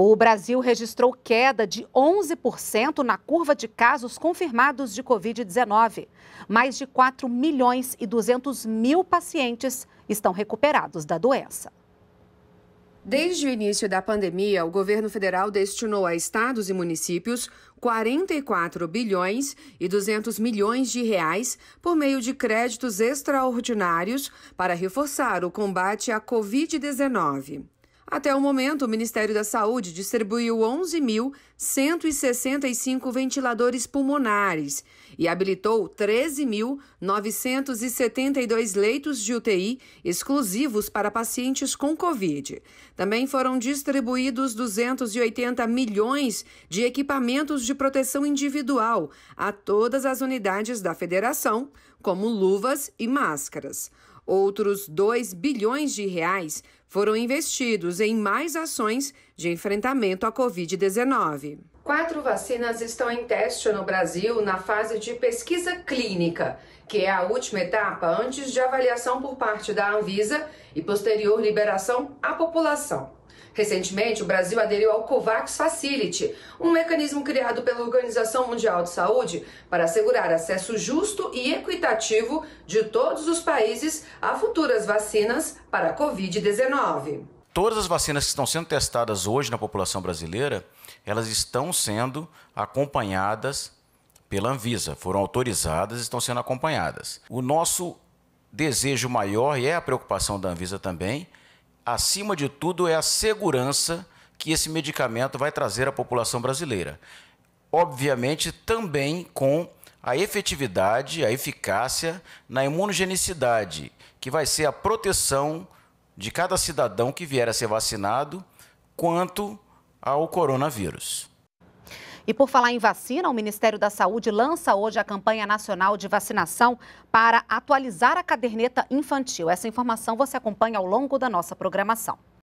O Brasil registrou queda de 11% na curva de casos confirmados de Covid-19. Mais de 4 milhões e 200 mil pacientes estão recuperados da doença. Desde o início da pandemia, o governo federal destinou a estados e municípios 44 bilhões e 200 milhões de reais por meio de créditos extraordinários para reforçar o combate à Covid-19. Até o momento, o Ministério da Saúde distribuiu 11.165 ventiladores pulmonares e habilitou 13.972 leitos de UTI exclusivos para pacientes com Covid. Também foram distribuídos 280 milhões de equipamentos de proteção individual a todas as unidades da Federação, como luvas e máscaras. Outros 2 bilhões de reais foram investidos em mais ações de enfrentamento à Covid-19. Quatro vacinas estão em teste no Brasil na fase de pesquisa clínica, que é a última etapa antes de avaliação por parte da Anvisa e posterior liberação à população. Recentemente, o Brasil aderiu ao COVAX Facility, um mecanismo criado pela Organização Mundial de Saúde para assegurar acesso justo e equitativo de todos os países a futuras vacinas para a Covid-19. Todas as vacinas que estão sendo testadas hoje na população brasileira, elas estão sendo acompanhadas pela Anvisa, foram autorizadas e estão sendo acompanhadas. O nosso desejo maior, e é a preocupação da Anvisa também, acima de tudo, é a segurança que esse medicamento vai trazer à população brasileira. Obviamente, também com a efetividade, a eficácia na imunogenicidade, que vai ser a proteção de cada cidadão que vier a ser vacinado quanto ao coronavírus. E por falar em vacina, o Ministério da Saúde lança hoje a campanha nacional de vacinação para atualizar a caderneta infantil. Essa informação você acompanha ao longo da nossa programação.